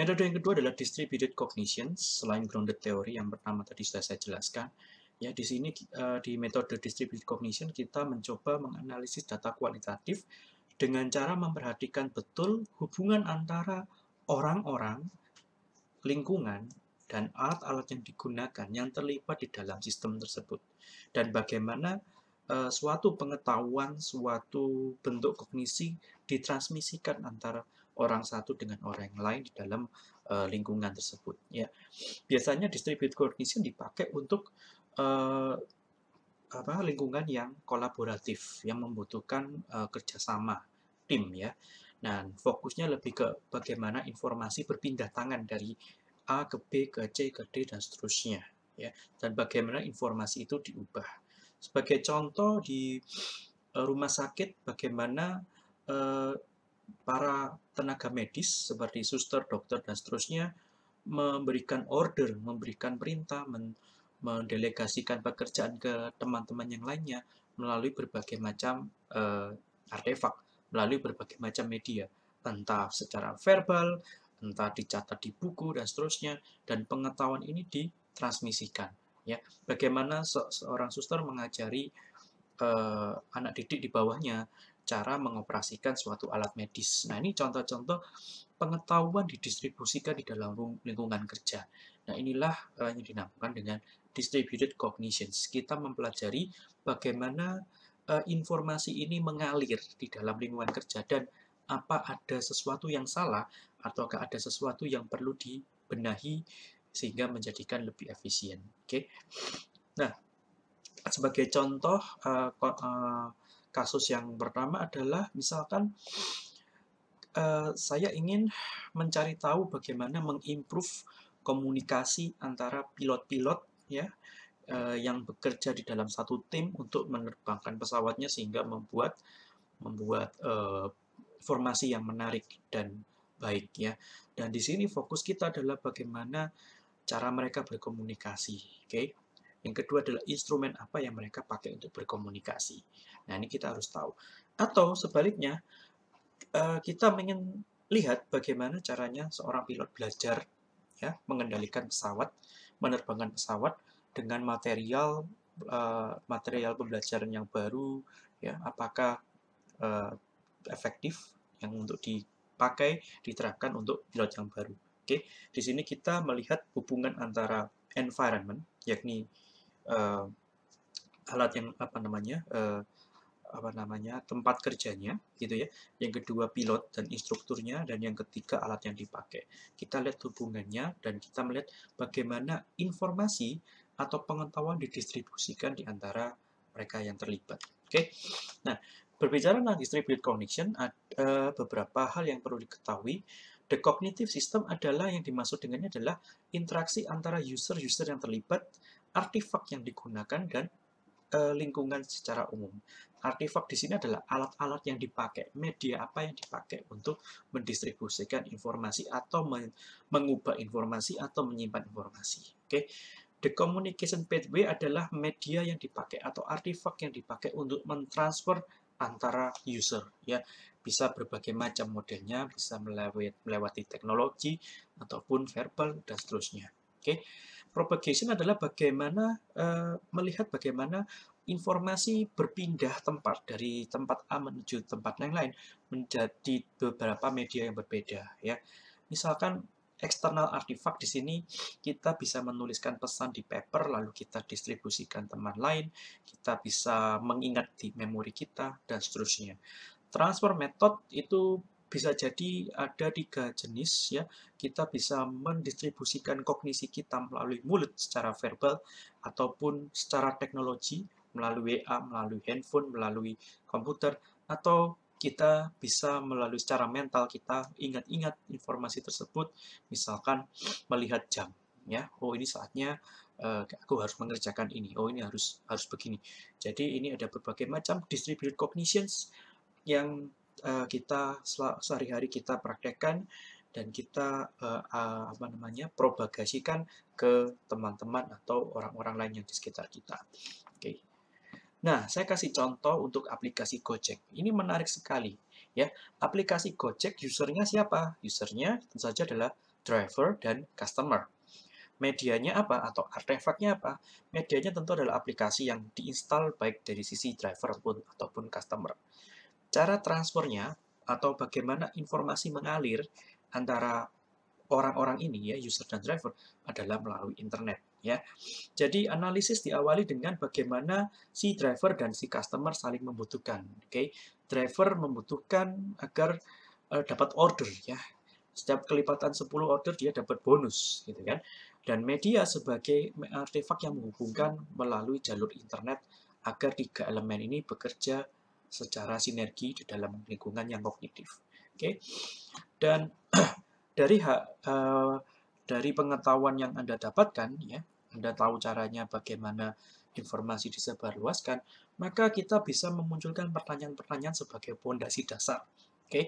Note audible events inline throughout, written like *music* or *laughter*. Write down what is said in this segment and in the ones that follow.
Metode yang kedua adalah distributed cognition, selain grounded theory yang pertama tadi sudah saya jelaskan. Ya, di sini eh, di metode distributed cognition kita mencoba menganalisis data kualitatif dengan cara memperhatikan betul hubungan antara orang-orang, lingkungan, dan alat-alat yang digunakan yang terlibat di dalam sistem tersebut. Dan bagaimana eh, suatu pengetahuan, suatu bentuk kognisi ditransmisikan antara orang satu dengan orang yang lain di dalam uh, lingkungan tersebut. Ya, biasanya distributed cognition dipakai untuk uh, apa lingkungan yang kolaboratif, yang membutuhkan uh, kerjasama tim ya. Dan fokusnya lebih ke bagaimana informasi berpindah tangan dari A ke B ke C ke D dan seterusnya ya. Dan bagaimana informasi itu diubah. Sebagai contoh di rumah sakit bagaimana para tenaga medis seperti suster, dokter, dan seterusnya memberikan order, memberikan perintah, men mendelegasikan pekerjaan ke teman-teman yang lainnya melalui berbagai macam uh, artefak, melalui berbagai macam media, entah secara verbal, entah dicatat di buku, dan seterusnya, dan pengetahuan ini ditransmisikan. Ya, bagaimana se seorang suster mengajari uh, anak didik di bawahnya, cara mengoperasikan suatu alat medis. Nah, ini contoh-contoh pengetahuan didistribusikan di dalam lingkungan kerja. Nah, inilah eh, yang dinamakan dengan distributed cognitions. Kita mempelajari bagaimana uh, informasi ini mengalir di dalam lingkungan kerja dan apa ada sesuatu yang salah atau ada sesuatu yang perlu dibenahi sehingga menjadikan lebih efisien. Oke. Okay? Nah, sebagai contoh uh, uh, Kasus yang pertama adalah misalkan uh, saya ingin mencari tahu bagaimana mengimprove komunikasi antara pilot-pilot ya uh, yang bekerja di dalam satu tim untuk menerbangkan pesawatnya sehingga membuat membuat uh, formasi yang menarik dan baik ya. Dan di sini fokus kita adalah bagaimana cara mereka berkomunikasi, oke? Okay? Yang kedua adalah instrumen apa yang mereka pakai untuk berkomunikasi. Nah, ini kita harus tahu. Atau sebaliknya, eh, kita ingin lihat bagaimana caranya seorang pilot belajar ya mengendalikan pesawat, menerbangkan pesawat dengan material eh, material pembelajaran yang baru ya apakah eh, efektif yang untuk dipakai diterapkan untuk pilot yang baru. Oke, di sini kita melihat hubungan antara environment yakni uh, alat yang apa namanya uh, apa namanya tempat kerjanya gitu ya yang kedua pilot dan instrukturnya dan yang ketiga alat yang dipakai kita lihat hubungannya dan kita melihat bagaimana informasi atau pengetahuan didistribusikan di antara mereka yang terlibat oke okay? nah berbicara tentang distributed connection ada eh, beberapa hal yang perlu diketahui The cognitive system adalah yang dimaksud dengannya adalah interaksi antara user-user yang terlibat Artifak yang digunakan dan e, lingkungan secara umum. Artifak di sini adalah alat-alat yang dipakai, media apa yang dipakai untuk mendistribusikan informasi atau men mengubah informasi atau menyimpan informasi. Oke. Okay? The communication pathway adalah media yang dipakai atau artifak yang dipakai untuk mentransfer antara user ya bisa berbagai macam modelnya bisa melewati, melewati teknologi ataupun verbal dan seterusnya oke okay? propagation adalah bagaimana uh, melihat bagaimana informasi berpindah tempat dari tempat A menuju tempat yang lain menjadi beberapa media yang berbeda ya. Misalkan eksternal artifact di sini kita bisa menuliskan pesan di paper lalu kita distribusikan teman lain, kita bisa mengingat di memori kita dan seterusnya. Transfer method itu bisa jadi ada tiga jenis ya. Kita bisa mendistribusikan kognisi kita melalui mulut secara verbal ataupun secara teknologi melalui WA, melalui handphone, melalui komputer atau kita bisa melalui secara mental kita ingat-ingat informasi tersebut misalkan melihat jam ya. Oh ini saatnya uh, aku harus mengerjakan ini. Oh ini harus harus begini. Jadi ini ada berbagai macam distributed cognitions yang uh, kita sehari-hari kita praktekkan dan kita uh, uh, apa namanya propagasikan ke teman-teman atau orang-orang lain yang di sekitar kita. Oke. Okay. Nah, saya kasih contoh untuk aplikasi Gojek. Ini menarik sekali ya. Aplikasi Gojek usernya siapa? Usernya tentu saja adalah driver dan customer. Medianya apa atau artefaknya apa? Medianya tentu adalah aplikasi yang diinstal baik dari sisi driver pun ataupun customer. Cara transfernya atau bagaimana informasi mengalir antara orang-orang ini ya user dan driver adalah melalui internet ya. Jadi analisis diawali dengan bagaimana si driver dan si customer saling membutuhkan. Oke, okay? driver membutuhkan agar uh, dapat order ya. Setiap kelipatan 10 order dia dapat bonus gitu kan. Dan media sebagai artefak yang menghubungkan melalui jalur internet agar tiga elemen ini bekerja secara sinergi di dalam lingkungan yang kognitif. Oke. Okay? Dan *clears throat* dari uh, dari pengetahuan yang Anda dapatkan ya, Anda tahu caranya bagaimana informasi disebarluaskan, maka kita bisa memunculkan pertanyaan-pertanyaan sebagai pondasi dasar. Oke. Okay?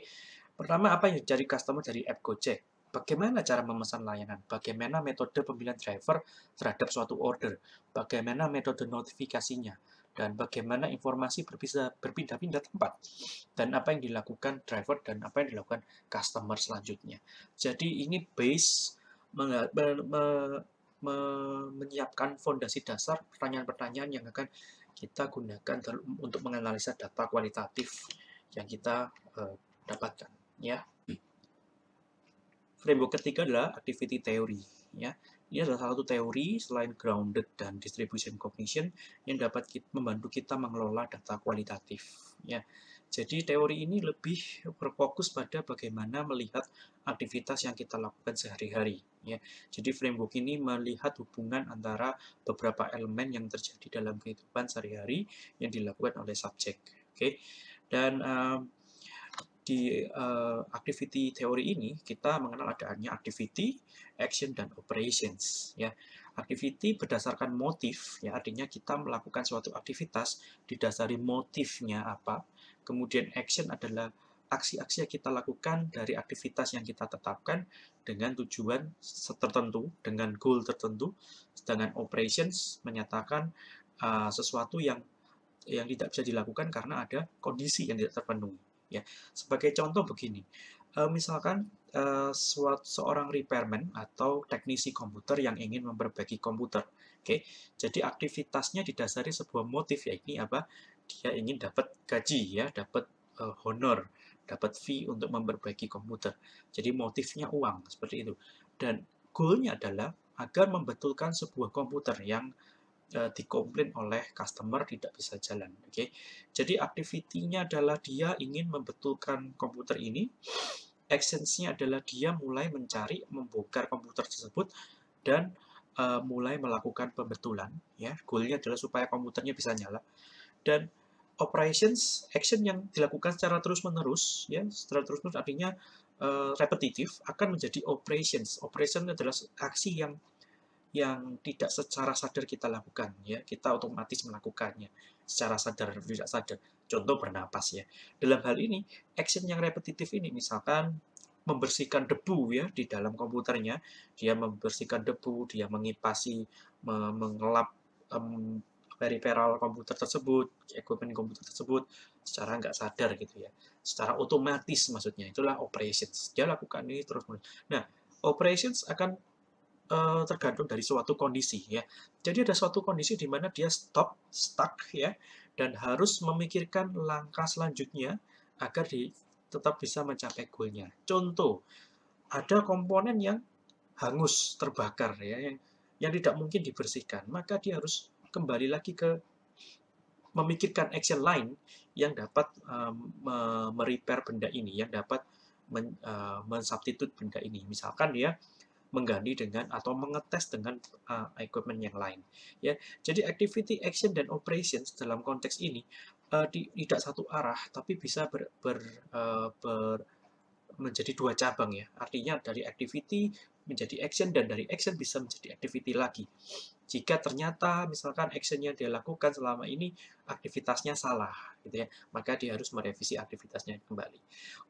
Pertama apa yang dicari customer dari app Gojek? bagaimana cara memesan layanan, bagaimana metode pemilihan driver terhadap suatu order, bagaimana metode notifikasinya, dan bagaimana informasi berpisah berpindah-pindah tempat dan apa yang dilakukan driver dan apa yang dilakukan customer selanjutnya. Jadi ini base me, me, me, menyiapkan fondasi dasar pertanyaan-pertanyaan yang akan kita gunakan untuk menganalisa data kualitatif yang kita uh, dapatkan ya. Framework ketiga adalah activity theory ya. Ini adalah salah satu teori selain grounded dan distribution cognition yang dapat kita, membantu kita mengelola data kualitatif. Ya. Jadi teori ini lebih berfokus pada bagaimana melihat aktivitas yang kita lakukan sehari-hari. Ya. Jadi framework ini melihat hubungan antara beberapa elemen yang terjadi dalam kehidupan sehari-hari yang dilakukan oleh subjek. Oke, okay. dan uh, di uh, activity teori ini kita mengenal adanya activity, action dan operations ya. Activity berdasarkan motif ya artinya kita melakukan suatu aktivitas didasari motifnya apa. Kemudian action adalah aksi-aksi yang kita lakukan dari aktivitas yang kita tetapkan dengan tujuan tertentu, dengan goal tertentu. Sedangkan operations menyatakan uh, sesuatu yang yang tidak bisa dilakukan karena ada kondisi yang tidak terpenuhi ya. Sebagai contoh begini, uh, misalkan uh, eh, suatu seorang repairman atau teknisi komputer yang ingin memperbaiki komputer. Oke, okay? jadi aktivitasnya didasari sebuah motif ya apa? Dia ingin dapat gaji ya, dapat uh, honor, dapat fee untuk memperbaiki komputer. Jadi motifnya uang seperti itu. Dan goalnya adalah agar membetulkan sebuah komputer yang Eh, dikomplain oleh customer tidak bisa jalan. Oke, okay? jadi aktivitinya adalah dia ingin membetulkan komputer ini. Actionsnya adalah dia mulai mencari, membuka komputer tersebut dan uh, mulai melakukan pembetulan. Ya, goalnya adalah supaya komputernya bisa nyala dan operations action yang dilakukan secara terus-menerus ya secara terus-menerus artinya uh, repetitif akan menjadi operations. Operation adalah aksi yang yang tidak secara sadar kita lakukan ya kita otomatis melakukannya secara sadar tidak sadar contoh bernapas ya dalam hal ini action yang repetitif ini misalkan membersihkan debu ya di dalam komputernya dia membersihkan debu dia mengipasi mengelap um, peripheral komputer tersebut equipment komputer tersebut secara nggak sadar gitu ya secara otomatis maksudnya itulah operations dia lakukan ini terus menerus nah operations akan Eh, tergantung dari suatu kondisi ya. Jadi ada suatu kondisi di mana dia stop, stuck ya, dan harus memikirkan langkah selanjutnya agar di, tetap bisa mencapai goalnya. Contoh, ada komponen yang hangus, terbakar ya, yang yang tidak mungkin dibersihkan, maka dia harus kembali lagi ke memikirkan action line yang dapat um, merepair benda ini, yang dapat men, uh, eh, mensubstitut benda ini. Misalkan ya, mengganti dengan atau mengetes dengan uh, equipment yang lain. Ya, jadi activity, action, dan operations dalam konteks ini uh, di, tidak satu arah, tapi bisa ber, ber, uh, ber menjadi dua cabang ya. Artinya dari activity menjadi action dan dari action bisa menjadi activity lagi. Jika ternyata misalkan action yang dia lakukan selama ini aktivitasnya salah, gitu ya, maka dia harus merevisi aktivitasnya kembali.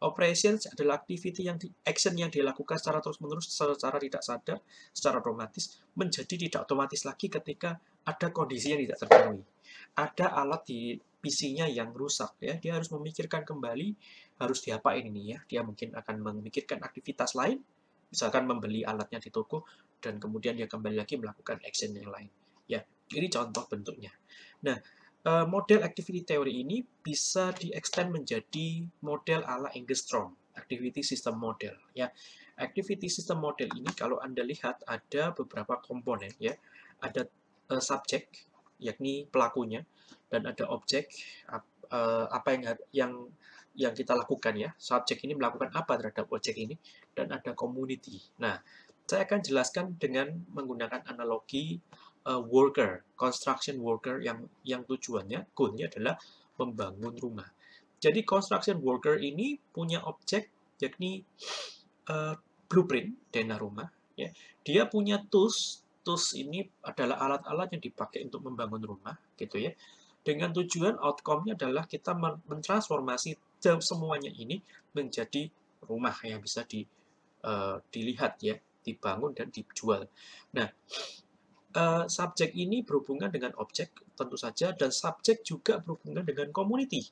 Operations adalah activity yang di, action yang dilakukan secara terus-menerus secara tidak sadar, secara otomatis menjadi tidak otomatis lagi ketika ada kondisi yang tidak terpenuhi. Ada alat di PC-nya yang rusak ya, dia harus memikirkan kembali harus diapain ini ya. Dia mungkin akan memikirkan aktivitas lain misalkan membeli alatnya di toko dan kemudian dia kembali lagi melakukan action yang lain. Ya, ini contoh bentuknya. Nah, eh, model activity theory ini bisa diextend menjadi model ala Engstrom, activity system model. Ya, activity system model ini kalau anda lihat ada beberapa komponen ya, ada uh, subjek yakni pelakunya dan ada objek eh, apa yang yang yang kita lakukan ya. Subjek ini melakukan apa terhadap objek ini dan ada community. Nah, saya akan jelaskan dengan menggunakan analogi uh, worker, construction worker yang yang tujuannya goalnya adalah membangun rumah. Jadi construction worker ini punya objek yakni uh, blueprint dana rumah ya. Dia punya tools, tools ini adalah alat-alat yang dipakai untuk membangun rumah gitu ya. Dengan tujuan outcome-nya adalah kita mentransformasi jauh semuanya ini menjadi rumah yang bisa di, uh, dilihat ya, dibangun dan dijual. Nah, uh, subjek ini berhubungan dengan objek tentu saja dan subjek juga berhubungan dengan community.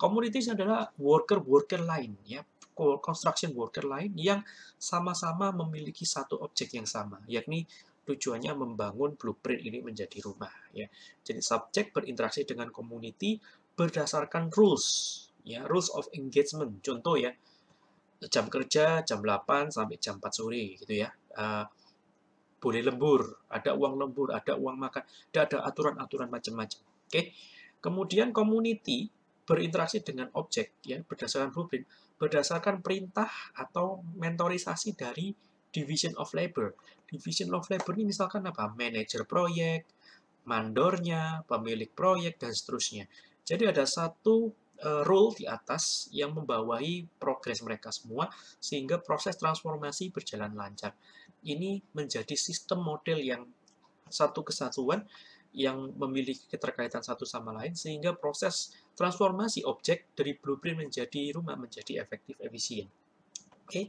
Community adalah worker-worker lain ya, construction worker lain yang sama-sama memiliki satu objek yang sama, yakni tujuannya membangun blueprint ini menjadi rumah ya. Jadi subjek berinteraksi dengan community berdasarkan rules ya rules of engagement contoh ya jam kerja jam 8 sampai jam 4 sore gitu ya uh, boleh lembur ada uang lembur ada uang makan ada aturan-aturan macam-macam oke okay? kemudian community berinteraksi dengan objek ya berdasarkan blueprint berdasarkan perintah atau mentorisasi dari division of labor division of labor ini misalkan apa manager proyek mandornya pemilik proyek dan seterusnya jadi ada satu uh, eh, rule di atas yang membawahi progres mereka semua sehingga proses transformasi berjalan lancar. Ini menjadi sistem model yang satu kesatuan yang memiliki keterkaitan satu sama lain sehingga proses transformasi objek dari blueprint menjadi rumah menjadi efektif efisien. Oke, okay.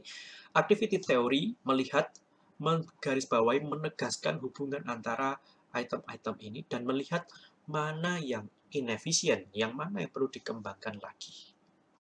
activity theory melihat garis menggarisbawahi menegaskan hubungan antara item-item ini dan melihat mana yang inefisien, yang mana yang perlu dikembangkan lagi.